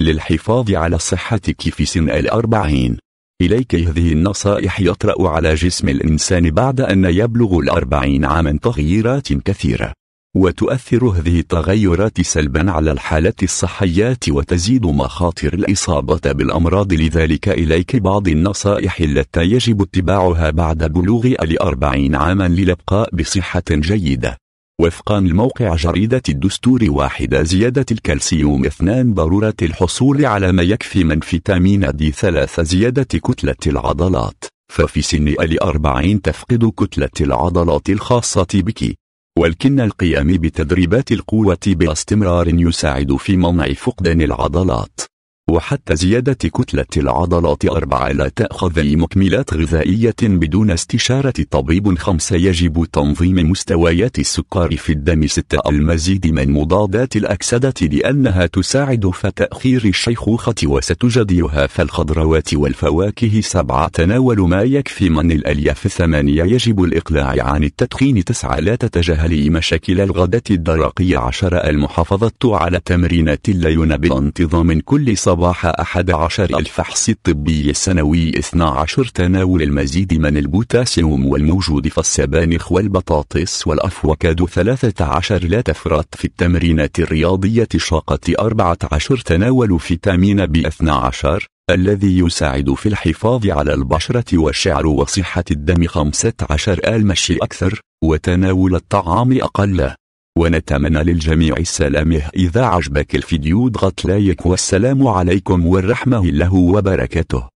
للحفاظ على صحتك في سن الأربعين إليك هذه النصائح يطرأ على جسم الإنسان بعد أن يبلغ الأربعين عاما تغييرات كثيرة وتؤثر هذه التغيرات سلبا على الحالة الصحية وتزيد مخاطر الإصابة بالأمراض لذلك إليك بعض النصائح التي يجب اتباعها بعد بلوغ الأربعين عاما للابقاء بصحة جيدة وفقا لموقع جريدة الدستور واحدة زيادة الكالسيوم اثنان ضرورة الحصول على ما يكفي من فيتامين دي ثلاثة زيادة كتلة العضلات ففي سن الأربعين تفقد كتلة العضلات الخاصة بك ولكن القيام بتدريبات القوة باستمرار يساعد في منع فقدان العضلات وحتى زيادة كتلة العضلات أربعة لا تأخذي مكملات غذائية بدون استشارة طبيب خمسة يجب تنظيم مستويات السكر في الدم ستة المزيد من مضادات الأكسدة لأنها تساعد في تأخير الشيخوخة وستجديها فالخضروات والفواكه سبعة تناول ما يكفي من الألياف ثمانية يجب الإقلاع عن التدخين تسعة لا تتجاهلي مشاكل الغدة الدرقية عشرة المحافظة على تمرينات الليونة بانتظام كل صباح صباح أحد عشر الفحص الطبي السنوي 12 تناول المزيد من البوتاسيوم والموجود في السبانخ والبطاطس والأفوكادو 13 لا تفرط في التمرينات الرياضية شاقة 14 تناول فيتامين بي 12 الذي يساعد في الحفاظ على البشرة والشعر وصحة الدم 15 المشي أكثر وتناول الطعام أقل ونتمنى للجميع السلامه إذا عجبك الفيديو اضغط لايك والسلام عليكم والرحمة الله وبركاته